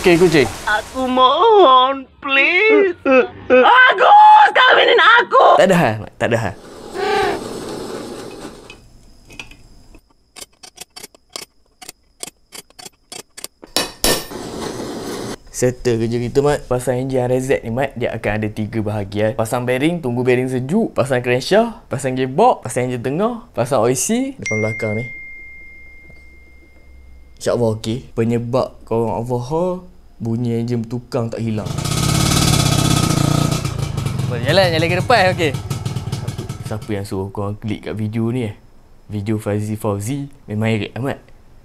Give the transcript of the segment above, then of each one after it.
Okey, kucing. Aku mohon, please. Agus, kawinin aku. Tak ada tak ada hal. Settle kerja kita mat Pasang enjin RZ ni mat Dia akan ada tiga bahagian Pasang bearing Tunggu bearing sejuk Pasang crankshaft Pasang gearbox Pasang enjin tengah Pasang oisi. Depan belakang ni InsyaAllah okey Penyebab korang overhaul Bunyi enjin bertukang tak hilang Boleh jalan, jalan ke depan okey Siapa yang suruh korang klik kat video ni eh Video Fazi Fauzi Memang erik amat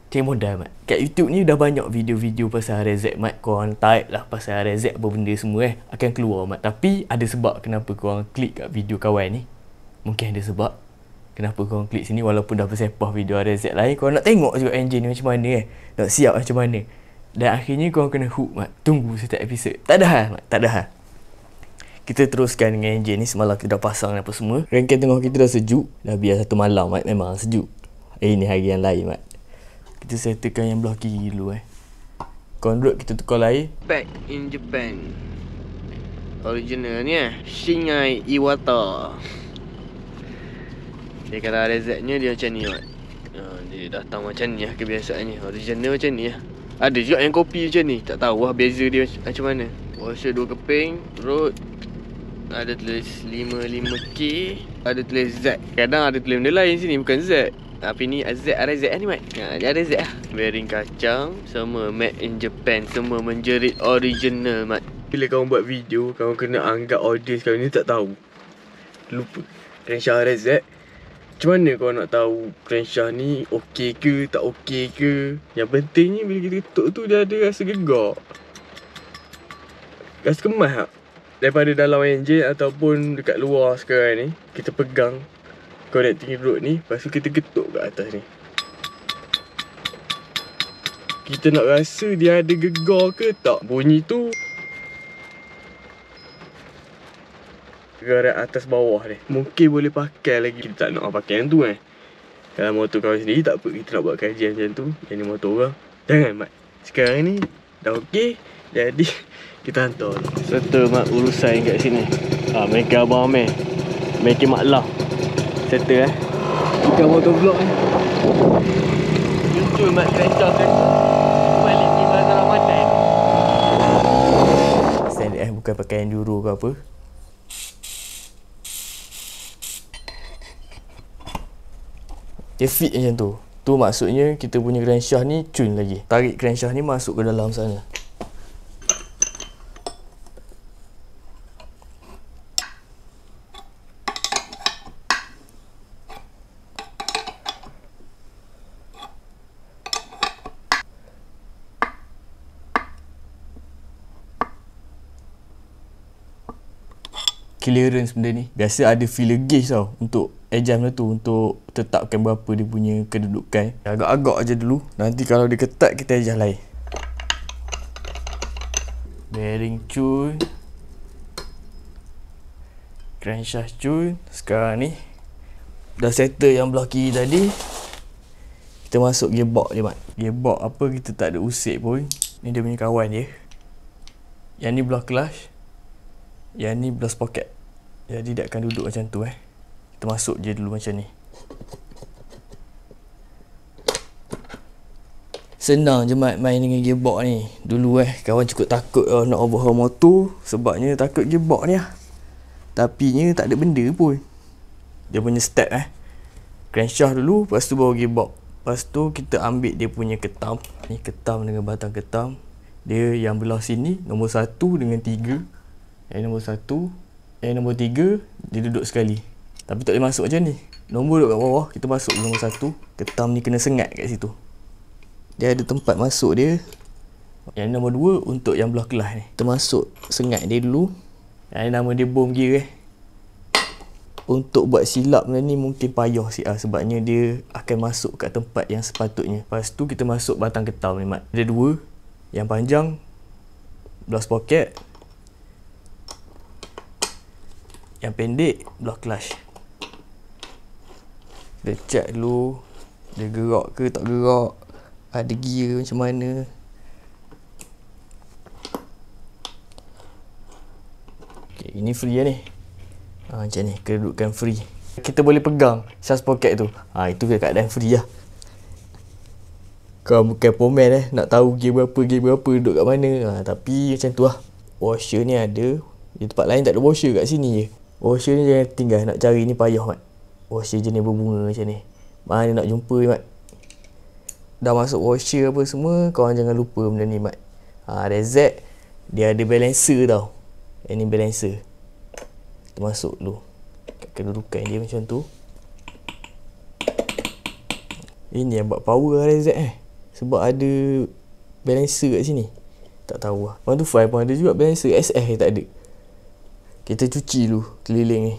Cik modal amat Kat YouTube ni dah banyak video-video pasal RZ mat Korang type lah pasal RZ apa benda semua eh Akan keluar amat Tapi ada sebab kenapa korang klik kat video kawan ni Mungkin ada sebab kenapa korang klik sini walaupun dah bersepah video RZ lain korang nak tengok juga engine ni macam mana eh nak siap macam mana dan akhirnya korang kena hook mat tunggu setiap episod tak ada hal mat tak ada hal kita teruskan dengan engine ni semalam kita dah pasang apa semua rangkaian tengah kita dah sejuk dah biar satu malam mat memang sejuk eh, ini hari yang lain mat kita settlekan yang belah kiri dulu eh Konrad kita tukar lain Back in Japan Original ni eh Shingai Iwata dia kata RZ nya dia macam ni kan Dia datang macam ni lah kebiasaannya Original macam ni lah Ada juga yang kopi macam ni Tak tahu lah beza dia macam mana Rasa dua keping Road Ada tulis 55K Ada tulis Z Kadang ada tulis benda lain sini bukan Z Tapi ni Z RZ ni mat ha, Dia RZ lah Bearing kacang Semua made in Japan Semua menjerit original mat Bila kau buat video Kau kena anggap audience kau ni tak tahu Lupa Rensha RZ RZ macam mana kau nak tahu Plan Shah ni okey ke tak okey ke Yang pentingnya bila kita ketuk tu dia ada rasa gegak Rasa kemas tak? Daripada dalam engine ataupun dekat luar sekarang ni Kita pegang connecting road ni Lepas kita ketuk kat atas ni Kita nak rasa dia ada gegar ke tak bunyi tu garis atas bawah ni Mungkin boleh pakai lagi Kita tak nak pakai yang tu kan Kalau motor kau sendiri tak apa Kita nak buat kajian macam tu Yang ni motor orang Jangan mat Sekarang ni dah okey Jadi kita hantar Settle mat urusan kat sini Ha, ah, make abang amir Make eh. eh. mat lah Settle eh Bukan motor vlog ni Muncul mat kereta tu bukan pakai juru ke apa dia fit macam tu tu maksudnya kita punya crankshaft ni cun lagi tarik crankshaft ni masuk ke dalam sana clearance benda ni biasa ada filler gauge tau untuk adjust benda tu untuk tetapkan berapa dia punya kedudukan agak-agak aja dulu nanti kalau dia ketat kita adjust lain bearing cun crankshaft cun sekarang ni dah settle yang belah kiri tadi kita masuk gearbox dia mat gearbox apa kita tak ada usik pun ni dia punya kawan dia yang ni belah clutch yang ni plus pocket Jadi dia akan duduk macam tu eh Kita masuk je dulu macam ni Senang je main, main dengan gearbox ni Dulu eh kawan cukup takut uh, nak overhaul motor Sebabnya takut gearbox ni lah Tapi ni tak ada benda pun Dia punya step eh Crenshaw dulu lepas tu bawa gearbox Lepas tu kita ambil dia punya ketam Ni ketam dengan batang ketam Dia yang belah sini nombor satu dengan tiga. Yang nombor satu, Yang nombor tiga, Dia duduk sekali Tapi tak boleh masuk macam ni Nombor duduk kat bawah Kita masuk nombor satu, Ketam ni kena sengat kat situ Dia ada tempat masuk dia Yang nombor dua Untuk yang belah kelas ni Kita masuk sengat dia dulu Yang nama dia bom gear eh untuk buat silap benda ni mungkin payah si ah, sebabnya dia akan masuk kat tempat yang sepatutnya lepas tu kita masuk batang ketam ni mat ada dua yang panjang belas poket yang pendek belah clutch dia check dulu dia gerak ke tak gerak ada gear macam mana ok ini free lah ni ha, macam ni kedudukan free kita boleh pegang charge pocket tu ha, itu keadaan free lah kau bukan pomel eh nak tahu gear berapa gear berapa duduk kat mana ha, tapi macam tu lah washer ni ada di tempat lain tak ada washer kat sini je Washer oh, ni jangan tinggal nak cari ni payah mat. Washer oh, jenis berbunga macam ni. Mana nak jumpa ni mat. Dah masuk washer apa semua, korang jangan lupa benda ni mat. Ha, RZ dia ada balancer tau. Ini balancer. Masuk dulu. Kat kedudukan dia macam tu. Ini yang buat power lah, RZ eh. Sebab ada balancer kat sini. Tak tahu lah. Orang tu 5 pun ada juga balancer. SF eh, tak ada. Kita cuci dulu keliling ni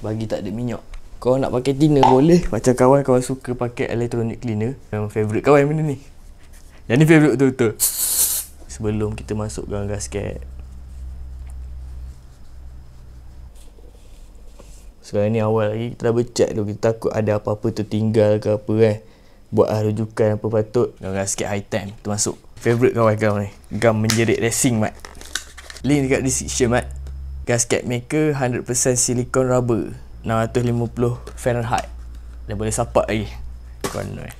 Bagi tak ada minyak Kau nak pakai thinner boleh Macam kawan kau suka pakai elektronik cleaner Yang favourite kawan benda ni Yang ni favourite betul-betul Sebelum kita masuk gang gasket Sekarang ni awal lagi kita dah becek dulu Kita takut ada apa-apa tertinggal ke apa kan Buat lah rujukan apa patut Gang gasket high time Kita masuk Favourite kawan kau ni Gam menjerit racing mat Link dekat description mat gasket maker 100% silicon rubber 650 Fahrenheit Dah boleh support lagi kawan eh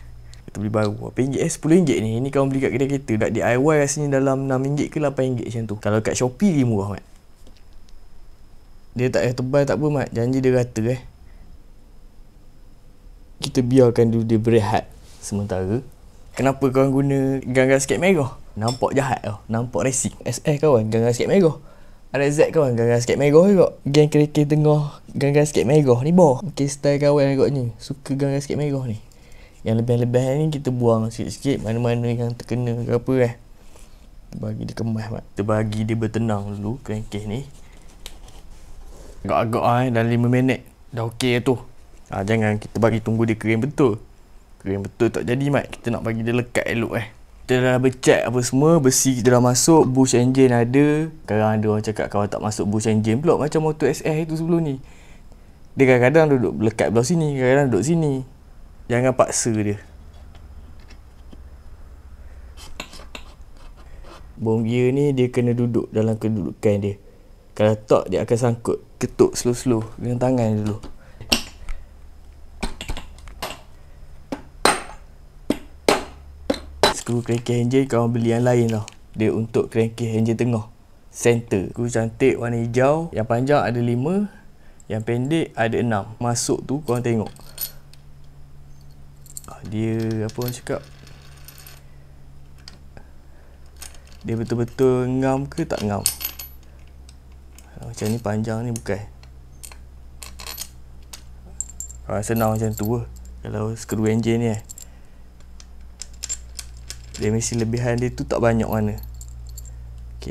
kita beli baru RM8 eh RM10 ni Ini kau beli kat kedai kereta nak DIY rasanya dalam rm ringgit ke rm ringgit macam tu kalau kat Shopee lagi murah mat dia tak payah tebal tak apa mat janji dia rata eh kita biarkan dulu dia berehat sementara kenapa kau guna gang gasket merah nampak jahat tau nampak racing SS kawan gang gasket merah ada Z kawan gagal sikit megoh juga. Geng kereta tengah gagal sikit megoh ni boh. Okay, style kawan juga ni. Suka gagal sikit megoh ni. Yang lebih-lebih ni kita buang sikit-sikit mana-mana yang terkena ke apa eh. Kita bagi dia kemas mat. Kita bagi dia bertenang dulu kerengkeh ni. Agak-agak lah eh. Dalam 5 minit. Dah okey lah tu. Ha, jangan kita bagi tunggu dia kering betul. Kering betul tak jadi mat. Kita nak bagi dia lekat elok eh kita dah double apa semua besi kita dah masuk bush engine ada kadang ada orang cakap kalau tak masuk bush engine pula macam motor SR itu sebelum ni dia kadang-kadang duduk lekat belah sini kadang-kadang duduk sini jangan paksa dia bom gear ni dia kena duduk dalam kedudukan dia kalau tak dia akan sangkut ketuk slow-slow dengan tangan dulu skru crankcase engine kau beli yang lain lah dia untuk crankcase engine tengah center skru cantik warna hijau yang panjang ada 5 yang pendek ada 6 masuk tu kau tengok ah, dia apa orang cakap dia betul-betul ngam ke tak ngam ah, macam ni panjang ni bukan rasa ah, senang macam tu lah kalau skru engine ni eh dimensi lebihan dia tu tak banyak mana ok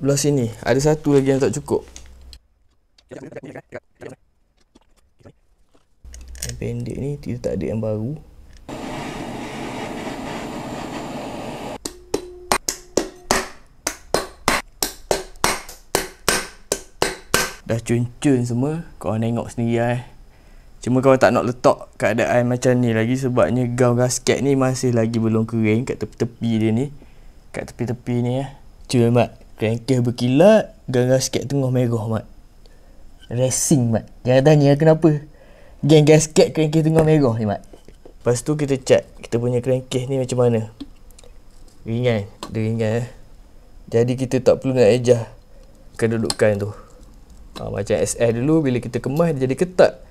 belah sini ada satu lagi yang tak cukup yang pendek ni dia tak ada yang baru dah cun-cun semua korang tengok sendiri lah eh. Cuma kau tak nak letak keadaan macam ni lagi sebabnya gaun gasket ni masih lagi belum kering kat tepi-tepi dia ni. Kat tepi-tepi ni eh. Cuma mat, kerengkeh berkilat, gaun gasket tengah merah mat. Racing mat. Jangan tanya lah kenapa. Geng gasket kerengkeh tengah merah ni mat. Lepas tu kita cat kita punya kerengkeh ni macam mana. Ringan, dia ringan eh. Jadi kita tak perlu nak ejah kedudukan tu. Ha, macam SL dulu bila kita kemas dia jadi ketat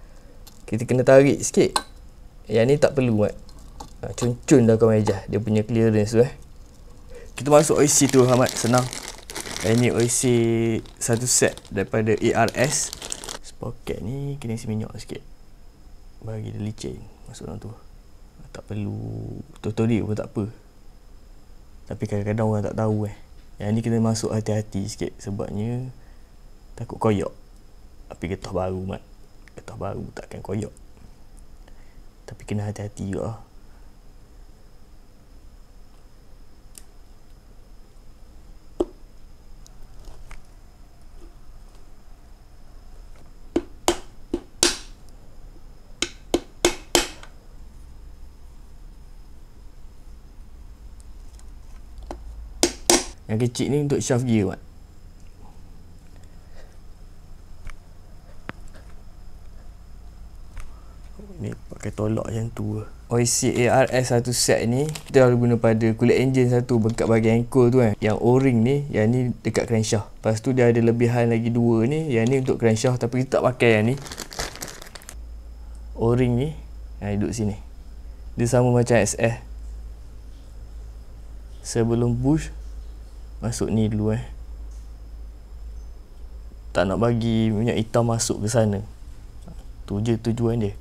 kita kena tarik sikit yang ni tak perlu kan cun-cun dah kau meja dia punya clearance tu eh kita masuk OIC tu Ahmad senang yang ni OIC satu set daripada ARS sprocket ni kena isi minyak sikit bagi dia licin masuk dalam tu tak perlu tutorial pun tak apa tapi kadang-kadang orang tak tahu eh yang ni kena masuk hati-hati sikit sebabnya takut koyok api getah baru mat getah baru takkan koyok tapi kena hati-hati juga Yang kecil ni untuk shaft gear buat. tolak macam tu OIC ARS satu set ni kita harus guna pada kulit engine satu bengkak bahagian ankle tu kan yang o-ring ni yang ni dekat crankshaft lepas tu dia ada lebihan lagi dua ni yang ni untuk crankshaft tapi kita tak pakai yang ni o-ring ni yang duduk sini dia sama macam SF sebelum push masuk ni dulu eh tak nak bagi minyak hitam masuk ke sana tu je tujuan dia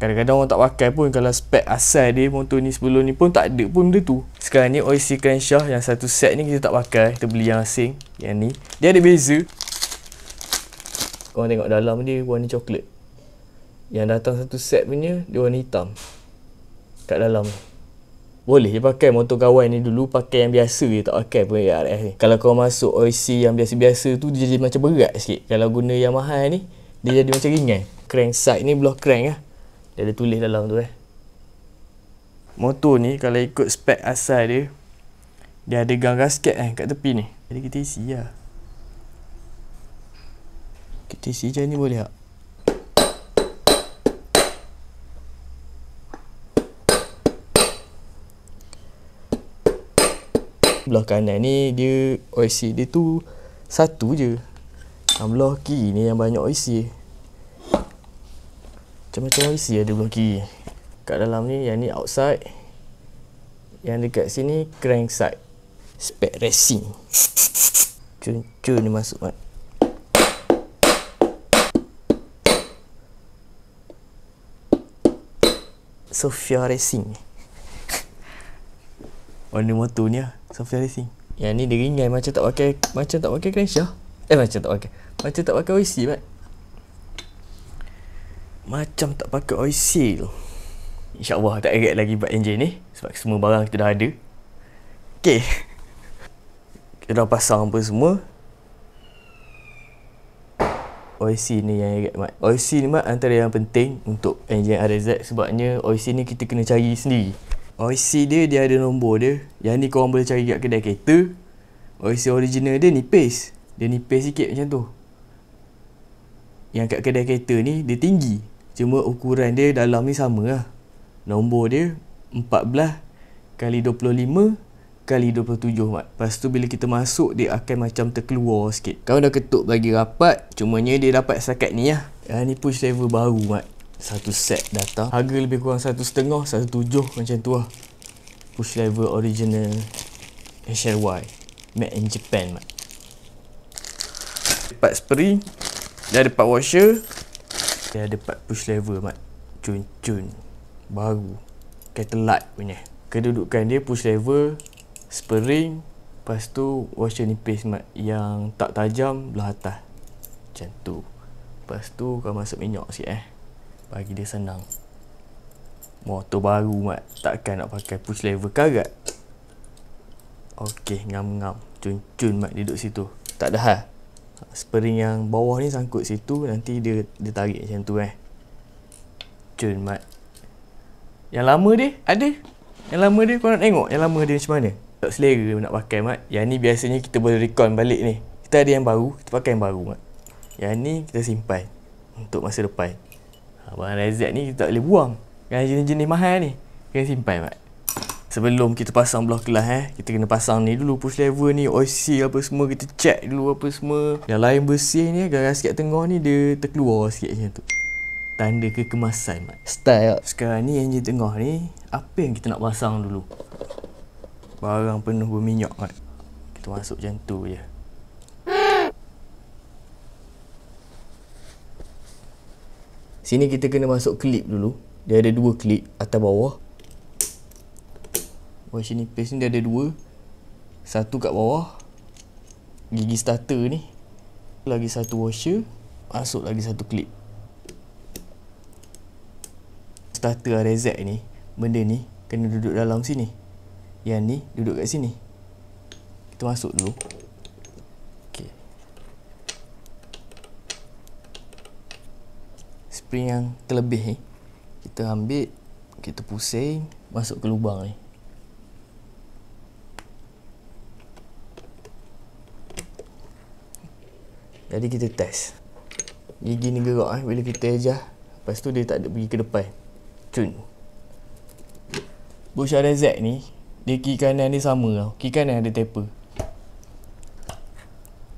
Kadang-kadang orang tak pakai pun kalau spek asal dia motor ni sebelum ni pun tak ada pun benda tu. Sekarang ni OIC Crenshaw yang satu set ni kita tak pakai. Kita beli yang asing. Yang ni. Dia ada beza. Korang tengok dalam dia warna coklat. Yang datang satu set punya dia warna hitam. Kat dalam ni boleh je pakai motor kawan ni dulu pakai yang biasa je tak pakai pun ARS ni kalau kau masuk OIC yang biasa-biasa tu dia jadi macam berat sikit kalau guna Yamaha ni dia jadi macam ringan crank side ni belah crank lah dia ada tulis dalam tu eh Motor ni kalau ikut spek asal dia Dia ada gang gasket eh kat tepi ni Jadi kita isi lah Kita isi macam ni boleh tak? Belah kanan ni dia OIC dia tu satu je Yang belah kiri ni yang banyak OIC macam-macam isi ada blocky kat dalam ni yang ni outside yang dekat sini crank side spec racing cun-cun ni masuk mat Sofia Racing Warna motor ni lah Sofia Racing Yang ni dia ringan macam tak pakai Macam tak pakai crankshaft Eh macam tak pakai Macam tak pakai OC mat macam tak pakai oil seal InsyaAllah tak erat lagi buat enjin ni Sebab semua barang kita dah ada Okay Kita dah pasang apa semua OIC ni yang erat mat OIC ni mat antara yang penting untuk engine RZ sebabnya OIC ni kita kena cari sendiri OIC dia dia ada nombor dia yang ni korang boleh cari kat kedai kereta OIC original dia nipis dia nipis sikit macam tu yang kat kedai kereta ni dia tinggi Cuma ukuran dia dalam ni sama lah Nombor dia 14 kali 25 kali 27 mat Lepas tu bila kita masuk dia akan macam terkeluar sikit Kau dah ketuk bagi rapat Cumanya dia dapat setakat ni lah ya, Ni push level baru mat Satu set datang Harga lebih kurang satu setengah, satu tujuh macam tu lah Push level original HLY Made in Japan mat Dapat spring Dah dapat washer ada dapat push lever mat Cun cun Baru Kata punya Kedudukan dia push lever Spring Lepas tu washer nipis mat Yang tak tajam belah atas Macam tu Lepas tu kau masuk minyak sikit eh Bagi dia senang Motor baru mat Takkan nak pakai push lever karat Okey, ngam-ngam. Cun-cun mat duduk situ. Tak ada hal spring yang bawah ni sangkut situ nanti dia dia tarik macam tu eh cun mat yang lama dia ada yang lama dia korang nak tengok yang lama dia macam mana tak selera nak pakai mat yang ni biasanya kita boleh recon balik ni kita ada yang baru kita pakai yang baru mat yang ni kita simpan untuk masa depan Abang ha, Razak ni kita tak boleh buang kan jenis-jenis mahal ni kena simpan mat sebelum kita pasang blok kelas eh kita kena pasang ni dulu push level ni OC apa semua kita check dulu apa semua yang lain bersih ni garas sikit tengah ni dia terkeluar sikit macam tu tanda kekemasan mat. style sekarang ni yang engine tengah ni apa yang kita nak pasang dulu barang penuh berminyak mat. kita masuk macam tu je sini kita kena masuk clip dulu dia ada dua clip atas bawah Washer sini paste ni dia ada dua Satu kat bawah Gigi starter ni Lagi satu washer Masuk lagi satu clip Starter RZ ni Benda ni Kena duduk dalam sini Yang ni duduk kat sini Kita masuk dulu okay. Spring yang terlebih ni Kita ambil Kita pusing Masuk ke lubang ni Jadi kita test Gigi ni gerak eh bila kita ajar Lepas tu dia tak ada pergi ke depan Cun Bush RZ ni Dia kiri kanan dia sama tau Kiri kanan ada taper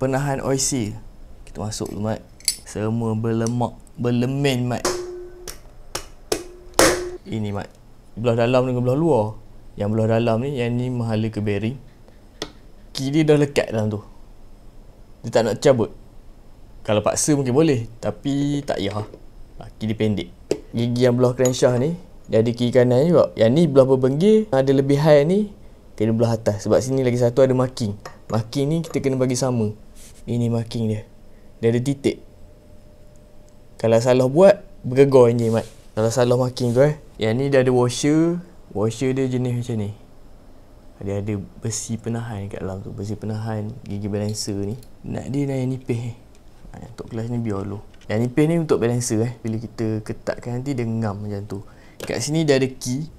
Penahan oisi Kita masuk tu mat Semua berlemak Berlemen mat Ini mat Belah dalam dengan belah luar Yang belah dalam ni Yang ni mahala ke bearing Kiri dah lekat dalam tu Dia tak nak cabut kalau paksa mungkin boleh Tapi tak payah ah, Kiri pendek Gigi yang belah crenshaw ni Dia ada kiri kanan juga Yang ni belah berbenggir Ada lebih high ni Kena belah atas Sebab sini lagi satu ada marking Marking ni kita kena bagi sama Ini marking dia Dia ada titik Kalau salah buat Bergegor je mat Kalau salah marking tu eh Yang ni dia ada washer Washer dia jenis macam ni Dia ada besi penahan kat dalam tu Besi penahan gigi balancer ni Nak dia nak yang nipis eh untuk kelas ni biar low Yang nipis ni untuk balancer eh Bila kita ketatkan nanti dia ngam macam tu Kat sini dia ada key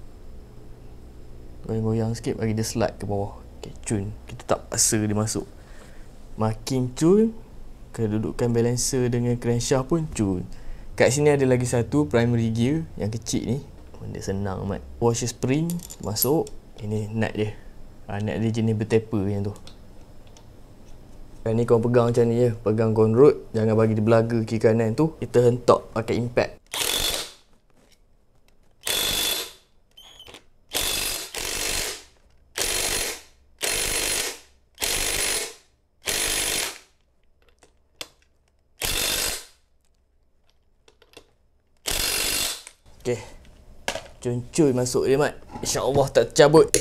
Goyang-goyang sikit bagi dia slide ke bawah Okay cun Kita tak paksa dia masuk Marking cun Kedudukan balancer dengan crankshaft pun cun Kat sini ada lagi satu primary gear Yang kecil ni Benda senang amat Washer spring Masuk Ini nut dia ha, ah, Nut dia jenis bertaper yang tu yang ni kau pegang macam ni je. Pegang kau root. Jangan bagi dia belaga kiri kanan tu. Kita hentak pakai impact. Okay. Cun-cun masuk dia, Mat. InsyaAllah tak tercabut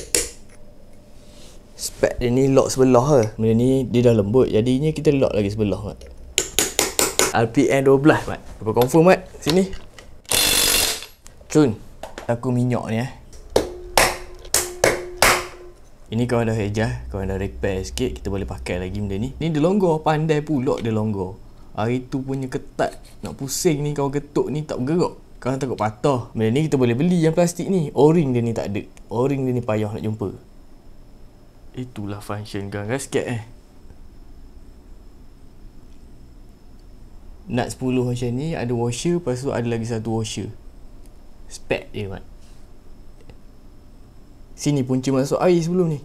pad dia ni lock sebelah ke benda ni dia dah lembut jadinya kita lock lagi sebelah mat RPM 12 mat apa confirm mat sini cun aku minyak ni eh ini kalau dah eja, kalau dah repair sikit, kita boleh pakai lagi benda ni. Ni dia longgar, pandai pulak dia longgar. Hari tu punya ketat, nak pusing ni kalau ketuk ni tak bergerak. kalau takut patah. Benda ni kita boleh beli yang plastik ni. O-ring dia ni tak ada. O-ring dia ni payah nak jumpa. Itulah function gang Gak sikit eh Nak 10 function ni Ada washer Lepas tu ada lagi satu washer Spek je mat Sini punca masuk air sebelum ni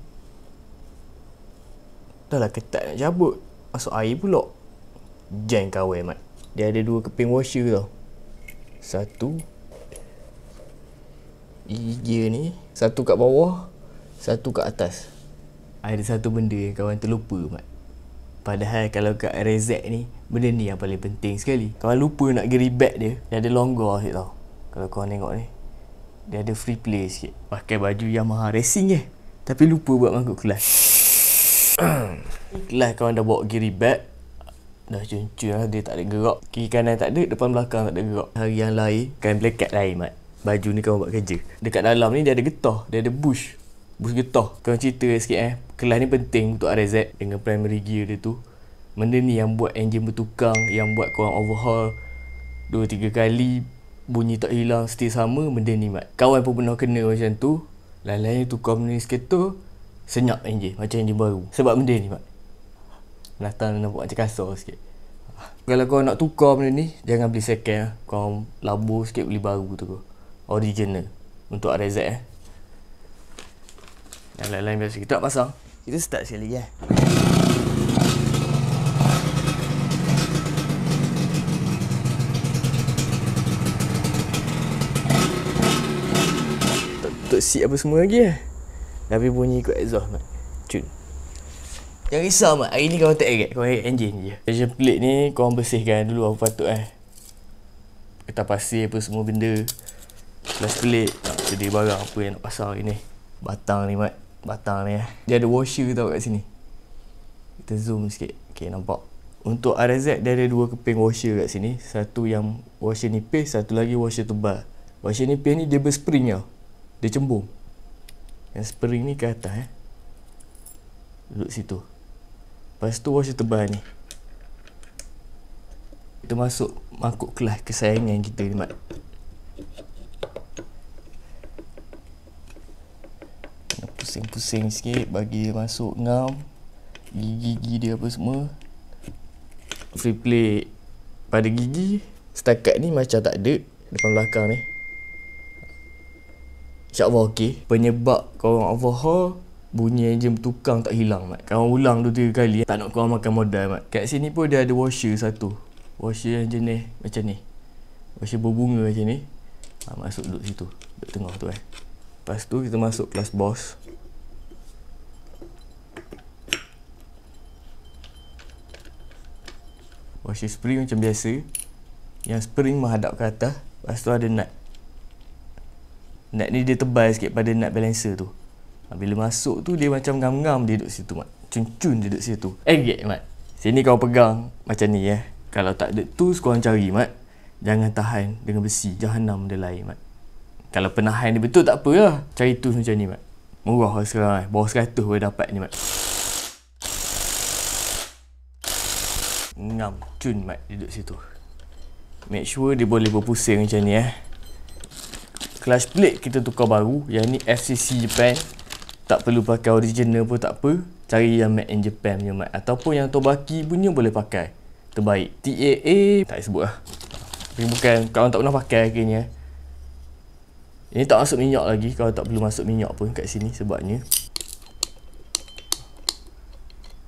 Dah lah ketat nak cabut Masuk air pulak Jangan kawai eh, mat Dia ada dua keping washer tau Satu Iga ni Satu kat bawah Satu kat atas ada satu benda yang kawan terlupa mat. Padahal kalau kat RZ ni Benda ni yang paling penting sekali Kawan lupa nak pergi bag dia Dia ada longgar sikit tau Kalau kau tengok ni Dia ada free play sikit Pakai baju Yamaha Racing je Tapi lupa buat mangkuk kelas Kelas kawan dah bawa pergi bag Dah cuncun lah dia tak ada gerak Kiri kanan tak ada, depan belakang tak ada gerak Hari yang lain, kain blackout lain mat Baju ni kawan buat kerja Dekat dalam ni dia ada getah, dia ada bush Bush getah Kawan cerita sikit eh kelas ni penting untuk RZ dengan primary gear dia tu benda ni yang buat engine bertukang yang buat korang overhaul 2-3 kali bunyi tak hilang still sama benda ni mat kawan pun pernah kena macam tu lain-lain tu benda ni sikit tu senyap engine macam engine baru sebab benda ni mat Nathan nampak macam kasar sikit kalau kau nak tukar benda ni jangan beli second lah. kau labur sikit beli baru tu original untuk RZ eh yang lain-lain biasa kita nak pasang kita start sekali ya. Untuk seat apa semua lagi eh. Tapi bunyi kau exhaust mac. Cun. Yang risau mat. Hari ni kau tak erat. Kau erat engine je. Pressure plate ni kau bersihkan dulu apa patut eh. Kita pasti apa semua benda. Plus plate. Tak sedih barang apa yang nak pasal ini. Batang ni mac batang ni eh. Dia ada washer tau kat sini Kita zoom sikit Okay nampak Untuk RZ dia ada dua keping washer kat sini Satu yang washer nipis Satu lagi washer tebal Washer nipis ni dia berspring tau Dia cembung Yang spring ni ke atas eh Duduk situ Lepas tu washer tebal ni Kita masuk mangkuk kelas kesayangan kita ni Mat pusing-pusing sikit bagi masuk ngam gigi-gigi dia apa semua free play pada gigi setakat ni macam tak ada depan belakang ni InsyaAllah okey Penyebab korang overhaul Bunyi enjin bertukang tak hilang mat Korang ulang tu tiga kali Tak nak korang makan modal mat Kat sini pun dia ada washer satu Washer yang jenis macam ni Washer berbunga macam ni ha, Masuk duduk situ Duduk tengah tu eh Lepas tu kita masuk kelas boss washer spring macam biasa yang spring menghadap ke atas lepas tu ada nut nut ni dia tebal sikit pada nut balancer tu ha, bila masuk tu dia macam ngam-ngam dia duduk situ mat cun-cun dia duduk situ eh get mat sini kau pegang macam ni eh kalau tak ada tu korang cari mat jangan tahan dengan besi jahanam dia lain mat kalau penahan dia betul tak apalah cari tu macam ni mat murah lah sekarang eh bawah 100 boleh dapat ni mat ngam cun mat duduk situ make sure dia boleh berpusing macam ni eh clutch plate kita tukar baru yang ni FCC Japan tak perlu pakai original pun tak apa cari yang made in Japan punya mat ataupun yang Tobaki punya boleh pakai terbaik TAA tak sebut lah ini bukan kalau tak pernah pakai akhirnya ini tak masuk minyak lagi kalau tak perlu masuk minyak pun kat sini sebabnya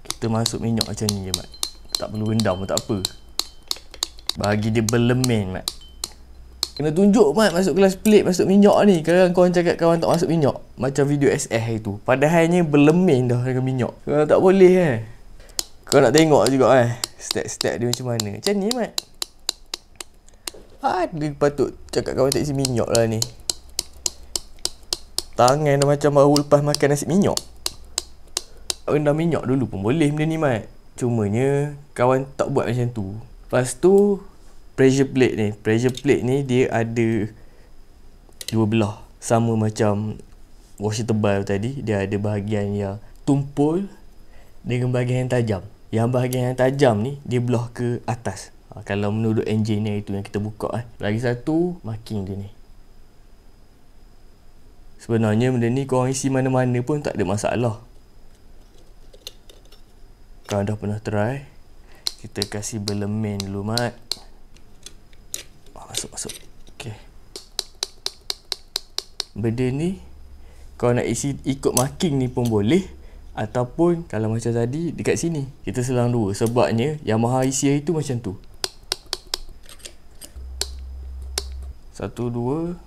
kita masuk minyak macam ni je mat tak perlu rendam pun tak apa bagi dia berlemin mat kena tunjuk mat masuk kelas plate masuk minyak ni kadang kau cakap kawan tak masuk minyak macam video SF itu padahalnya berlemin dah dengan minyak kau tak boleh eh kau nak tengok juga eh step-step dia macam mana macam ni mat ada patut cakap kawan tak isi minyak lah ni tangan dah macam baru lepas makan nasi minyak rendam minyak dulu pun boleh benda ni mat Cumanya kawan tak buat macam tu Lepas tu pressure plate ni Pressure plate ni dia ada dua belah Sama macam washer tebal tadi Dia ada bahagian yang tumpul dengan bahagian yang tajam Yang bahagian yang tajam ni dia belah ke atas ha, Kalau menurut engineer itu yang kita buka eh. Lagi satu marking dia ni Sebenarnya benda ni korang isi mana-mana pun tak ada masalah kalau dah pernah try kita kasih berlemin dulu mat oh, masuk masuk okey benda ni Kalau nak isi ikut marking ni pun boleh ataupun kalau macam tadi dekat sini kita selang dua sebabnya Yamaha isi e itu macam tu Satu dua.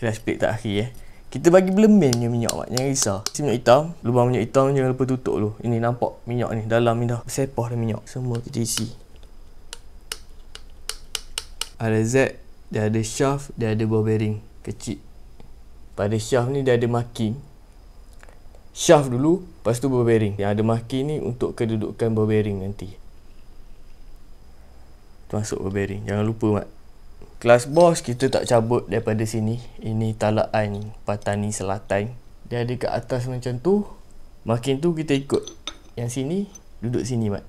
Flash plate tak akhir eh Kita bagi belemin je minyak mak Jangan risau Si minyak hitam Lubang minyak hitam jangan lupa tutup dulu Ini nampak minyak ni Dalam ni dah Sepah dah minyak Semua kita isi Ada Z Dia ada shaft Dia ada ball bearing Kecil Pada shaft ni dia ada marking Shaft dulu Lepas tu ball bearing Yang ada marking ni Untuk kedudukan ball bearing nanti masuk ball bearing Jangan lupa mak Kelas bos kita tak cabut daripada sini. Ini talaan Patani Selatan. Dia ada kat atas macam tu. Makin tu kita ikut yang sini. Duduk sini, Mat.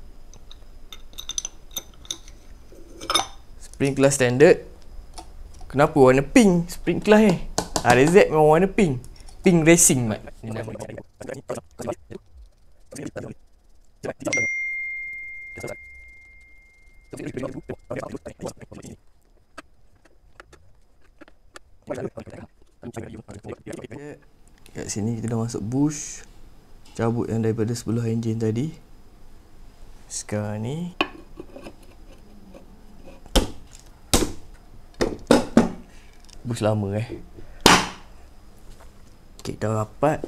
Sprinkler standard. Kenapa warna pink Spring sprinkler eh? Ah, RZ memang warna pink. Pink racing, Mat. Ini nama dia. Kat sini kita dah masuk bush Cabut yang daripada sebelah enjin tadi Sekarang ni Bush lama eh Okay dah rapat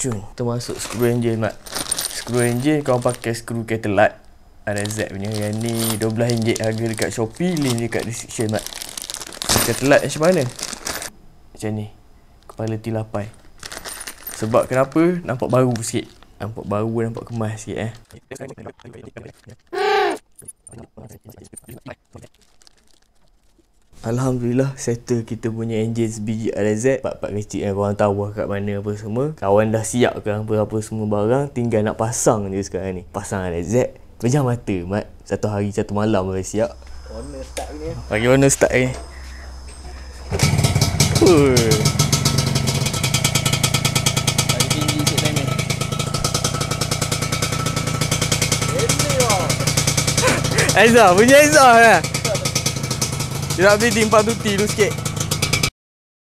Cun Kita masuk screw enjin nak Screw enjin kau pakai screw kereta ada z punya Yang ni 12 ringgit harga dekat Shopee Link dekat description mat Katelat macam mana? Macam ni Kepala tilapai Sebab kenapa? Nampak baru sikit Nampak baru, nampak kemas sikit eh Alhamdulillah settle kita punya engine biji RZ Pak Pak kecil yang korang tahu lah kat mana apa semua Kawan dah siap ke apa-apa semua barang Tinggal nak pasang je sekarang ni Pasang RZ Pejam mata Mat Satu hari satu malam dah siap Mana start ni? Eh. Bagi mana start ni? Tadi tinggi sikit lain ni Aizah, punya Aizah lah Dia nak beli di empat tuti tu sikit